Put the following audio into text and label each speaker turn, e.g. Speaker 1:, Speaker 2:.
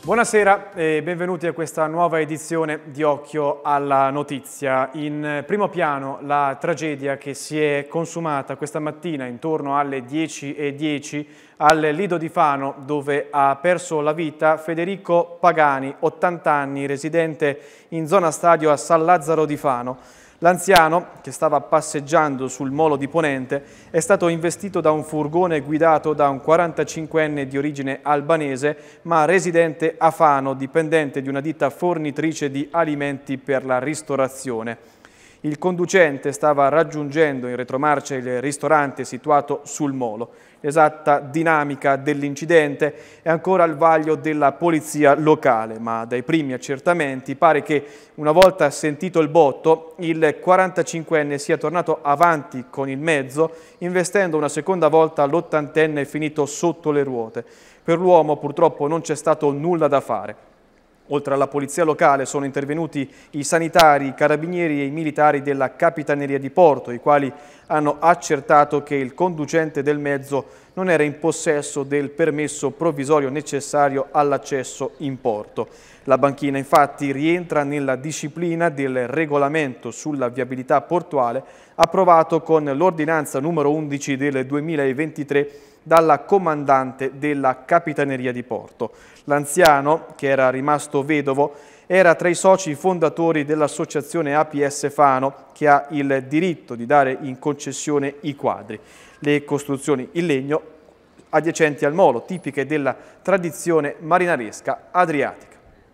Speaker 1: Buonasera e benvenuti a questa nuova edizione di Occhio alla Notizia. In primo piano la tragedia che si è consumata questa mattina intorno alle 10.10 .10 al Lido di Fano dove ha perso la vita Federico Pagani, 80 anni, residente in zona stadio a San Lazzaro di Fano. L'anziano, che stava passeggiando sul molo di Ponente, è stato investito da un furgone guidato da un 45enne di origine albanese, ma residente a Fano, dipendente di una ditta fornitrice di alimenti per la ristorazione. Il conducente stava raggiungendo in retromarcia il ristorante situato sul molo. L'esatta dinamica dell'incidente è ancora al vaglio della polizia locale, ma dai primi accertamenti pare che una volta sentito il botto il 45enne sia tornato avanti con il mezzo investendo una seconda volta l'ottantenne finito sotto le ruote. Per l'uomo purtroppo non c'è stato nulla da fare. Oltre alla polizia locale sono intervenuti i sanitari, i carabinieri e i militari della Capitaneria di Porto, i quali hanno accertato che il conducente del mezzo non era in possesso del permesso provvisorio necessario all'accesso in porto. La banchina infatti rientra nella disciplina del regolamento sulla viabilità portuale approvato con l'ordinanza numero 11 del 2023 dalla comandante della Capitaneria di Porto. L'anziano, che era rimasto vedovo, era tra i soci fondatori dell'associazione APS Fano, che ha il diritto di dare in concessione i quadri. Le costruzioni in legno adiacenti al molo, tipiche della tradizione marinaresca adriatica.